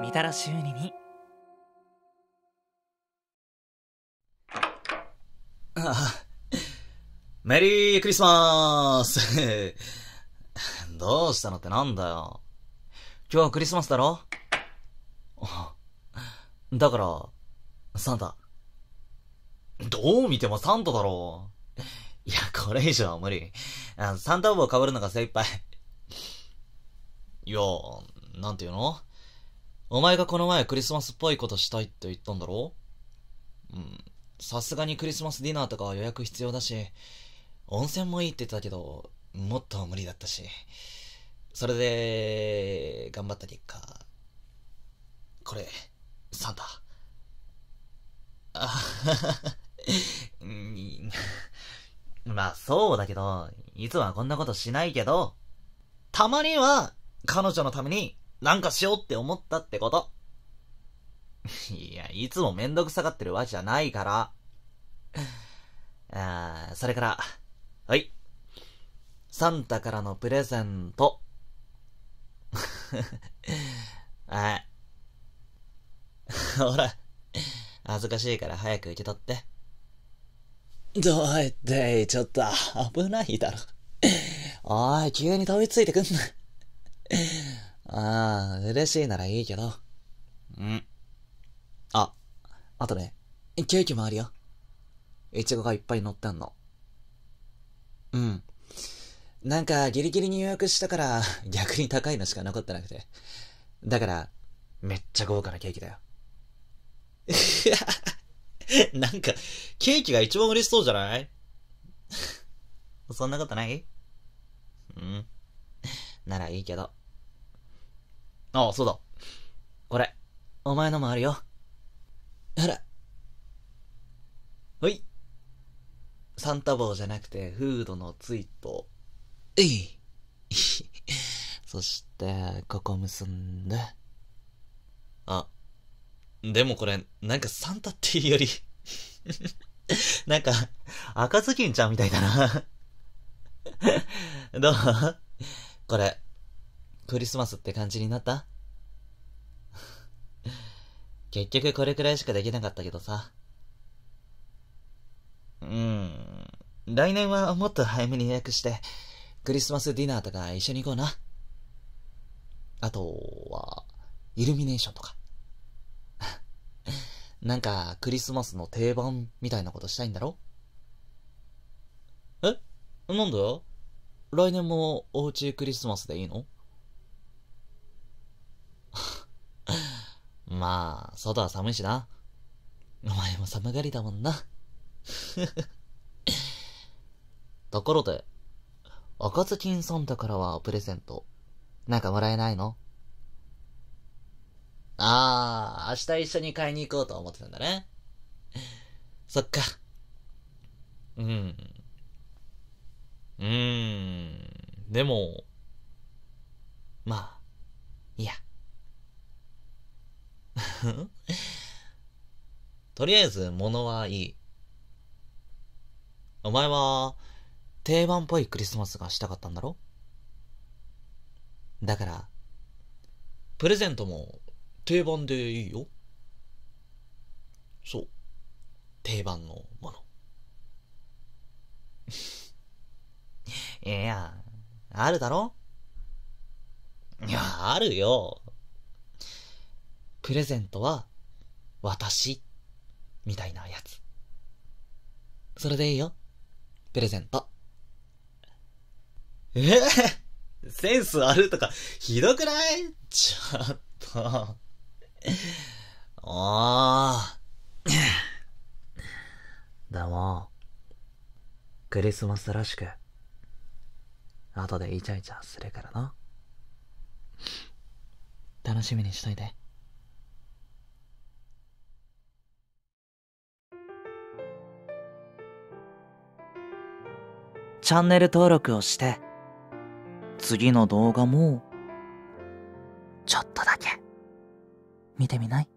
みたらしゅうににあメリークリスマス どうしたのってなんだよ。今日はクリスマスだろだから、サンタ。どう見てもサンタだろう。いや、これ以上は無理。サンタ帽をぶるのが精一杯。いや、なんていうのお前がこの前クリスマスっぽいことしたいって言ったんだろうん。さすがにクリスマスディナーとかは予約必要だし、温泉もいいって言ってたけど、もっと無理だったし。それで、頑張った結果、これ、ンタ。あはは。まあそうだけど、いつはこんなことしないけど、たまには彼女のためになんかしようって思ったってこと。いや、いつもめんどくさがってるわけじゃないから。あー、それから、はい。サンタからのプレゼント。はい。ほら、恥ずかしいから早く受け取って。どうやって、ちょっと危ないだろ。おい、急に飛びついてくんな。ああ、嬉しいならいいけど。うん。あ、あとね、ケーキもあるよ。いちごがいっぱい乗ってんの。うん。なんか、ギリギリに予約したから、逆に高いのしか残ってなくて。だから、めっちゃ豪華なケーキだよ。なんか、ケーキが一番嬉しそうじゃない そんなことないうん。ならいいけど。ああ、そうだ。これ、お前のもあるよ。あら。ほい。サンタ帽じゃなくて、フードのツイート。えい。そして、ここ結んで。あ。でもこれ、なんかサンタっていうより なんか、赤ずきんちゃんみたいだな どうこれ、クリスマスって感じになった 結局これくらいしかできなかったけどさ。うん。来年はもっと早めに予約して、クリスマスディナーとか一緒に行こうな。あとは、イルミネーションとか。なんか、クリスマスの定番みたいなことしたいんだろえなんで来年もおうちクリスマスでいいの まあ、外は寒いしな。お前も寒がりだもんな。ところで、赤ずきんさんだからはプレゼント、なんかもらえないのああ、明日一緒に買いに行こうと思ってたんだね。そっか。うん。うーん。でも、まあ、いや。とりあえず物はいい。お前は定番っぽいクリスマスがしたかったんだろだから、プレゼントも定番でいいよ。そう。定番のもの。いや、あるだろいや、あるよ。プレゼントは、私、みたいなやつ。それでいいよ。プレゼント。えー、センスあるとか、ひどくないちょっと。おあでも、クリスマスらしく、後でイチャイチャするからな。楽しみにしといて。チャンネル登録をして、次の動画も、ちょっとだけ、見てみない